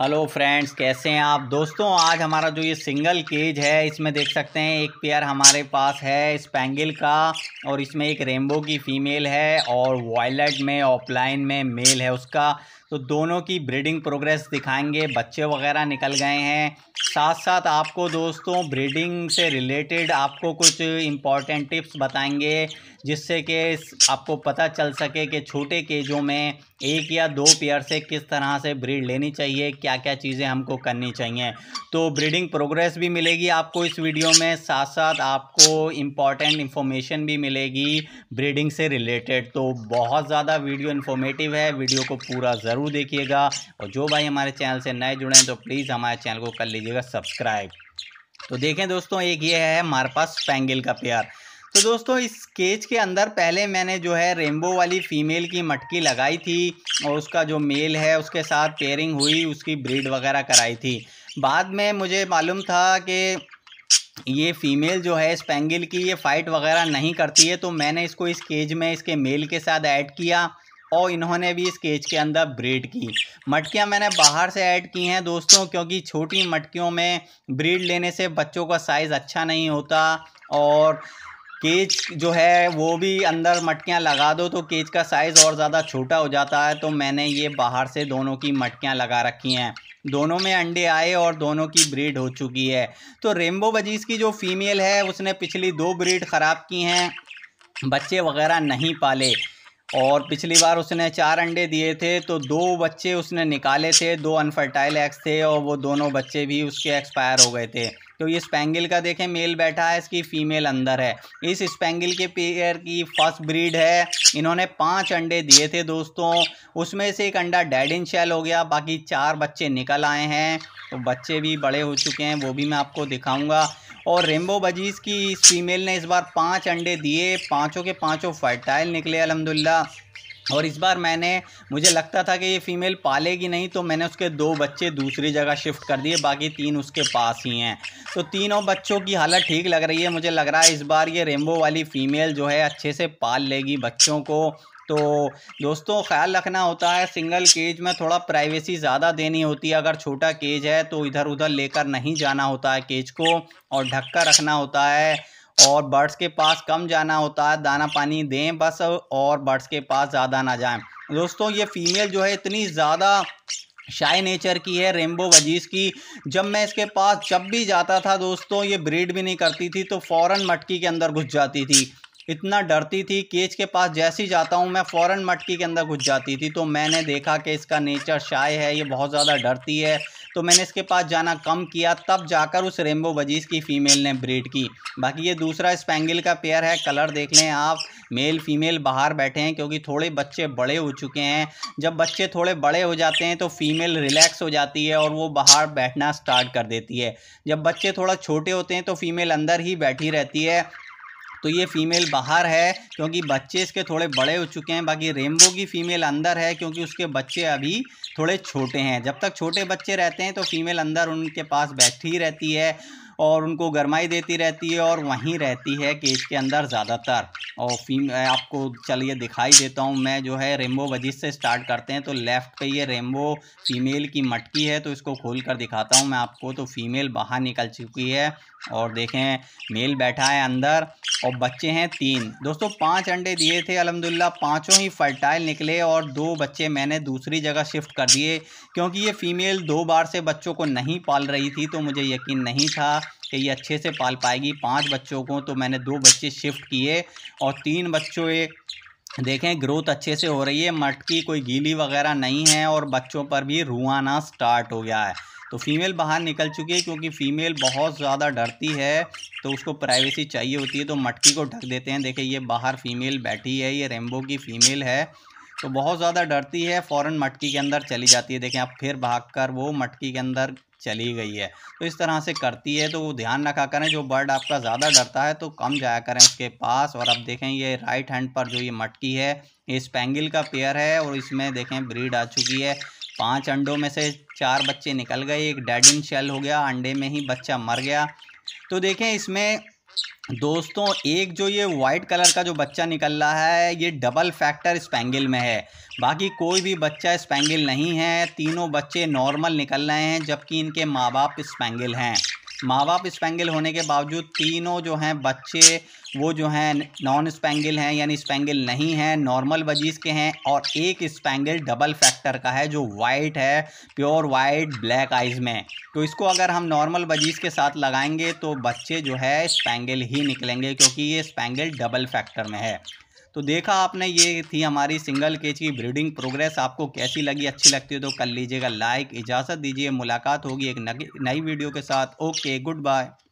hello friends कैसे हैं आप दोस्तों आज हमारा जो ये सिंगल केज है इसमें देख सकते हैं एक पेयर हमारे पास है स्पेंगल का और इसमें एक रेनबो की फीमेल है और वॉयलेट में ऑफलाइन में मेल है उसका तो दोनों की ब्रीडिंग प्रोग्रेस दिखाएंगे बच्चे वगैरह निकल गए हैं साथ साथ आपको दोस्तों ब्रीडिंग से रिलेटेड आपको कुछ इम्पॉर्टेंट टिप्स बताएंगे जिससे कि आपको पता चल सके कि छोटे केजों में एक या दो पेयर से किस तरह से ब्रीड लेनी चाहिए क्या क्या चीज़ें हमको करनी चाहिए तो ब्रीडिंग प्रोग्रेस भी मिलेगी आपको इस वीडियो में साथ साथ आपको इम्पॉर्टेंट इन्फॉर्मेशन भी मिलेगी ब्रीडिंग से रिलेटेड तो बहुत ज़्यादा वीडियो इन्फॉर्मेटिव है वीडियो को पूरा ज़रूर ज़रूर देखिएगा और जो भाई हमारे चैनल से नए जुड़े हैं तो प्लीज़ हमारे चैनल को कर लीजिएगा सब्सक्राइब तो देखें दोस्तों एक ये है हमारे पास पैंगल का प्यार तो दोस्तों इस केज के अंदर पहले मैंने जो है रेनबो वाली फीमेल की मटकी लगाई थी और उसका जो मेल है उसके साथ पेयरिंग हुई उसकी ब्रीड वगैरह कराई थी बाद में मुझे मालूम था कि ये फीमेल जो है स्पेंगल की ये फाइट वगैरह नहीं करती है तो मैंने इसको इस केज में इसके मेल के साथ ऐड किया और इन्होंने भी इस केज के अंदर ब्रीड की मटकियाँ मैंने बाहर से ऐड की हैं दोस्तों क्योंकि छोटी मटकियों में ब्रीड लेने से बच्चों का साइज़ अच्छा नहीं होता और केज जो है वो भी अंदर मटकियाँ लगा दो तो केज का साइज़ और ज़्यादा छोटा हो जाता है तो मैंने ये बाहर से दोनों की मटकियाँ लगा रखी हैं दोनों में अंडे आए और दोनों की ब्रीड हो चुकी है तो रेमबो बजीज की जो फीमेल है उसने पिछली दो ब्रीड ख़राब की हैं बच्चे वगैरह नहीं पाले और पिछली बार उसने चार अंडे दिए थे तो दो बच्चे उसने निकाले थे दो अनफर्टाइल एग्स थे और वो दोनों बच्चे भी उसके एक्सपायर हो गए थे तो ये स्पेंगल का देखें मेल बैठा है इसकी फीमेल अंदर है इस स्पेंगल के पेयर की फर्स्ट ब्रीड है इन्होंने पाँच अंडे दिए थे दोस्तों उसमें से एक अंडा डेड इन शेल हो गया बाकी चार बच्चे निकल आए हैं तो बच्चे भी बड़े हो चुके हैं वो भी मैं आपको दिखाऊंगा और रेमबो बजीज़ की इस फीमेल ने इस बार पाँच अंडे दिए पाँचों के पाँचों फर्टाइल निकले अलहमदिल्ला और इस बार मैंने मुझे लगता था कि ये फ़ीमेल पालेगी नहीं तो मैंने उसके दो बच्चे दूसरी जगह शिफ्ट कर दिए बाकी तीन उसके पास ही हैं तो तीनों बच्चों की हालत ठीक लग रही है मुझे लग रहा है इस बार ये रेमबो वाली फ़ीमेल जो है अच्छे से पाल लेगी बच्चों को तो दोस्तों ख्याल रखना होता है सिंगल केज में थोड़ा प्राइवेसी ज़्यादा देनी होती है अगर छोटा केज है तो इधर उधर लेकर नहीं जाना होता है केज को और ढक रखना होता है और बर्ड्स के पास कम जाना होता है दाना पानी दें बस और बर्ड्स के पास ज़्यादा ना जाएं दोस्तों ये फीमेल जो है इतनी ज़्यादा शाय नेचर की है रेमबो वजीज़ की जब मैं इसके पास जब भी जाता था दोस्तों ये ब्रीड भी नहीं करती थी तो फ़ौरन मटकी के अंदर घुस जाती थी इतना डरती थी केज के पास जैसे ही जाता हूँ मैं फ़ौरन मटकी के अंदर घुस जाती थी तो मैंने देखा कि इसका नेचर शाय है ये बहुत ज़्यादा डरती है तो मैंने इसके पास जाना कम किया तब जाकर उस रेमबो वजीज़ की फ़ीमेल ने ब्रीड की बाकी ये दूसरा स्पेंगल का पेयर है कलर देख लें आप मेल फीमेल बाहर बैठे हैं क्योंकि थोड़े बच्चे बड़े हो चुके हैं जब बच्चे थोड़े बड़े हो जाते हैं तो फीमेल रिलैक्स हो जाती है और वो बाहर बैठना स्टार्ट कर देती है जब बच्चे थोड़ा छोटे होते हैं तो फीमेल अंदर ही बैठी रहती है तो ये फीमेल बाहर है क्योंकि बच्चे इसके थोड़े बड़े हो चुके हैं बाकी रेमबो की फीमेल अंदर है क्योंकि उसके बच्चे अभी थोड़े छोटे हैं जब तक छोटे बच्चे रहते हैं तो फीमेल अंदर उनके पास बैठी रहती है और उनको गर्माई देती रहती है और वहीं रहती है केज के अंदर ज़्यादातर और फीम आपको चलिए दिखाई देता हूँ मैं जो है रेमबो वजीज से स्टार्ट करते हैं तो लेफ़्ट पे ये रेमबो फीमेल की मटकी है तो इसको खोल कर दिखाता हूँ मैं आपको तो फीमेल बाहर निकल चुकी है और देखें मेल बैठा है अंदर और बच्चे हैं तीन दोस्तों पांच अंडे दिए थे अलहमदिल्ला पांचों ही फर्टाइल निकले और दो बच्चे मैंने दूसरी जगह शिफ्ट कर दिए क्योंकि ये फ़ीमेल दो बार से बच्चों को नहीं पाल रही थी तो मुझे यकीन नहीं था कि ये अच्छे से पाल पाएगी पांच बच्चों को तो मैंने दो बच्चे शिफ्ट किए और तीन बच्चों ये देखें ग्रोथ अच्छे से हो रही है मटकी कोई गीली वगैरह नहीं है और बच्चों पर भी रुआना स्टार्ट हो गया है तो फीमेल बाहर निकल चुकी है क्योंकि फीमेल बहुत ज़्यादा डरती है तो उसको प्राइवेसी चाहिए होती है तो मटकी को ढक देते हैं देखें ये बाहर फीमेल बैठी है ये रेम्बो की फीमेल है तो बहुत ज़्यादा डरती है फ़ौरन मटकी के अंदर चली जाती है देखें अब फिर भागकर वो मटकी के अंदर चली गई है तो इस तरह से करती है तो वो ध्यान रखा करें जो बर्ड आपका ज़्यादा डरता है तो कम जाया करें उसके पास और अब देखें ये राइट हैंड पर जो ये मटकी है ये स्पेंगल का पेयर है और इसमें देखें ब्रीड आ चुकी है पांच अंडों में से चार बच्चे निकल गए एक डेड इन शेल हो गया अंडे में ही बच्चा मर गया तो देखें इसमें दोस्तों एक जो ये वाइट कलर का जो बच्चा निकल रहा है ये डबल फैक्टर स्पेंगल में है बाकी कोई भी बच्चा स्पेंगल नहीं है तीनों बच्चे नॉर्मल निकल रहे हैं जबकि इनके माँ बाप स्पेंगल हैं माँ बाप स्पेंगल होने के बावजूद तीनों जो हैं बच्चे वो जो हैं नॉन स्पेंगल हैं यानी स्पेंगल नहीं हैं नॉर्मल वजीज़ के हैं और एक स्पेंगल डबल फैक्टर का है जो वाइट है प्योर वाइट ब्लैक आइज़ में तो इसको अगर हम नॉर्मल वजीज़ के साथ लगाएंगे तो बच्चे जो है स्पेंगल ही निकलेंगे क्योंकि ये स्पेंगल डबल फैक्टर में है तो देखा आपने ये थी हमारी सिंगल केज की ब्रीडिंग प्रोग्रेस आपको कैसी लगी अच्छी लगती है तो कर लीजिएगा लाइक इजाज़त दीजिए मुलाकात होगी एक नई वीडियो के साथ ओके गुड बाय